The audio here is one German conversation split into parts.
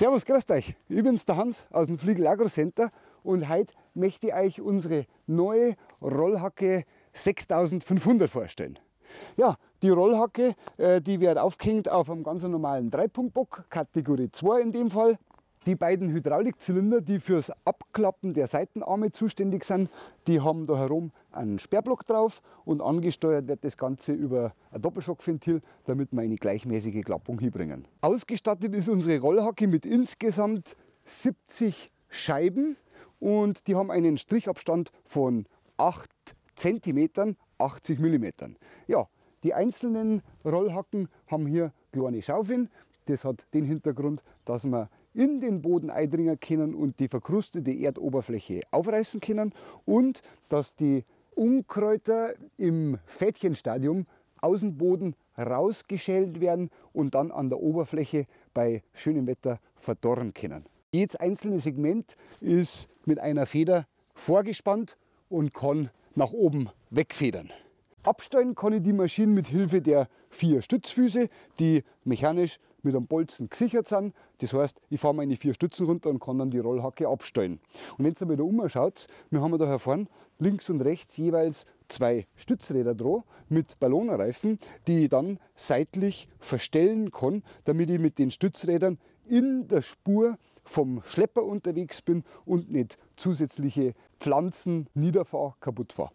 Servus, grüßt euch. Ich bin's, der Hans aus dem Fliegel Agro Center und heute möchte ich euch unsere neue Rollhacke 6500 vorstellen. Ja, die Rollhacke, äh, die wird aufgehängt auf einem ganz normalen Dreipunktbock, Kategorie 2 in dem Fall. Die beiden Hydraulikzylinder, die fürs Abklappen der Seitenarme zuständig sind, die haben da herum einen Sperrblock drauf und angesteuert wird das Ganze über ein Doppelschockventil, damit wir eine gleichmäßige Klappung hinbringen. Ausgestattet ist unsere Rollhacke mit insgesamt 70 Scheiben und die haben einen Strichabstand von 8 cm, 80 mm. Ja, die einzelnen Rollhacken haben hier kleine Schaufeln, das hat den Hintergrund, dass wir in den Boden eindringen können und die verkrustete Erdoberfläche aufreißen können und dass die Unkräuter im Fädchenstadium aus dem Boden rausgeschält werden und dann an der Oberfläche bei schönem Wetter verdorren können. Jedes einzelne Segment ist mit einer Feder vorgespannt und kann nach oben wegfedern. Absteuern kann ich die Maschine mit Hilfe der vier Stützfüße, die mechanisch mit einem Bolzen gesichert sind. Das heißt, ich fahre meine vier Stützen runter und kann dann die Rollhacke abstellen. Und wenn ihr mal da umschaut, wir haben da hervorn links und rechts jeweils zwei Stützräder dran mit Ballonreifen, die ich dann seitlich verstellen kann, damit ich mit den Stützrädern in der Spur vom Schlepper unterwegs bin und nicht zusätzliche Pflanzen niederfahre, kaputt fahre.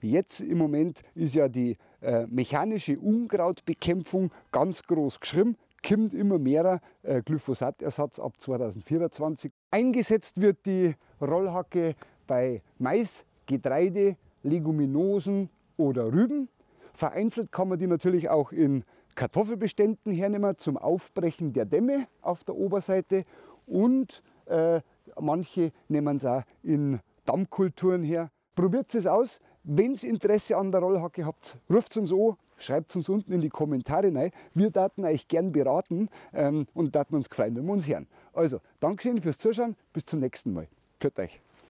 Jetzt im Moment ist ja die äh, mechanische Unkrautbekämpfung ganz groß geschrieben kommt immer mehr äh, Glyphosatersatz ab 2024. Eingesetzt wird die Rollhacke bei Mais, Getreide, Leguminosen oder Rüben. Vereinzelt kann man die natürlich auch in Kartoffelbeständen hernehmen zum Aufbrechen der Dämme auf der Oberseite und äh, manche nehmen es auch in Dammkulturen her. Probiert es aus. Wenn ihr Interesse an der Rollhacke habt, ruft uns an Schreibt uns unten in die Kommentare rein. Wir daten euch gern beraten ähm, und daten uns freuen, wenn wir uns hören. Also, Dankeschön fürs Zuschauen. Bis zum nächsten Mal. Pfiat euch.